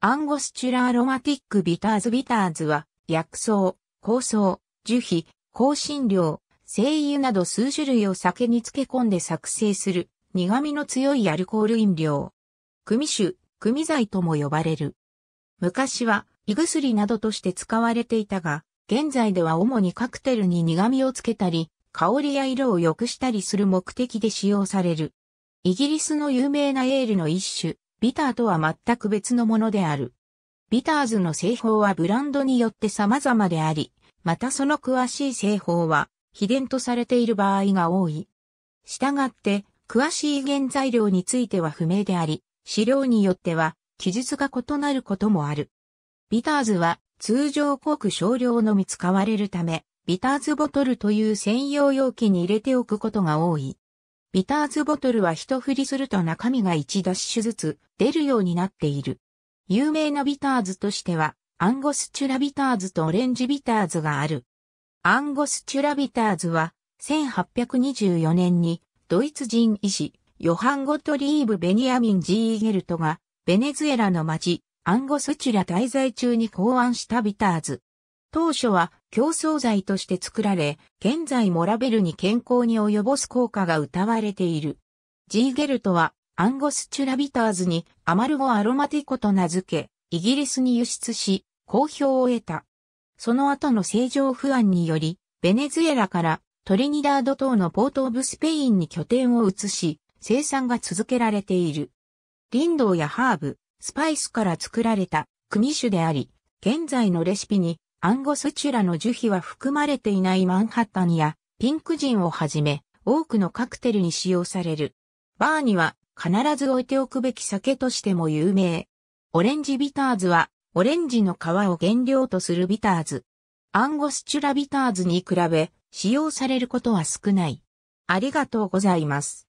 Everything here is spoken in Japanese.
アンゴスチュラアロマティックビターズビターズは、薬草、香草、樹皮、香辛料、精油など数種類を酒に漬け込んで作成する苦味の強いアルコール飲料。組酒、組剤とも呼ばれる。昔は胃薬などとして使われていたが、現在では主にカクテルに苦味をつけたり、香りや色を良くしたりする目的で使用される。イギリスの有名なエールの一種、ビターとは全く別のものである。ビターズの製法はブランドによって様々であり、またその詳しい製法は秘伝とされている場合が多い。したがって、詳しい原材料については不明であり、資料によっては記述が異なることもある。ビターズは通常濃く少量のみ使われるため、ビターズボトルという専用容器に入れておくことが多い。ビターズボトルは一振りすると中身が1ダッシュずつ出るようになっている。有名なビターズとしては、アンゴスチュラビターズとオレンジビターズがある。アンゴスチュラビターズは、1824年にドイツ人医師、ヨハン・ゴトリーブ・ベニヤミン・ジーゲルトが、ベネズエラの町、アンゴスチュラ滞在中に考案したビターズ。当初は競争剤として作られ、現在もラベルに健康に及ぼす効果が謳われている。ジーゲルトは、アンゴスチュラビターズにアマルゴアロマティコと名付け、イギリスに輸出し、好評を得た。その後の正常不安により、ベネズエラからトリニダード島のポート・オブ・スペインに拠点を移し、生産が続けられている。林道やハーブ、スパイスから作られた組種であり、現在のレシピにアンゴスチュラの樹皮は含まれていないマンハッタンやピンクジンをはじめ多くのカクテルに使用される。バーには必ず置いておくべき酒としても有名。オレンジビターズはオレンジの皮を原料とするビターズ。アンゴスチュラビターズに比べ使用されることは少ない。ありがとうございます。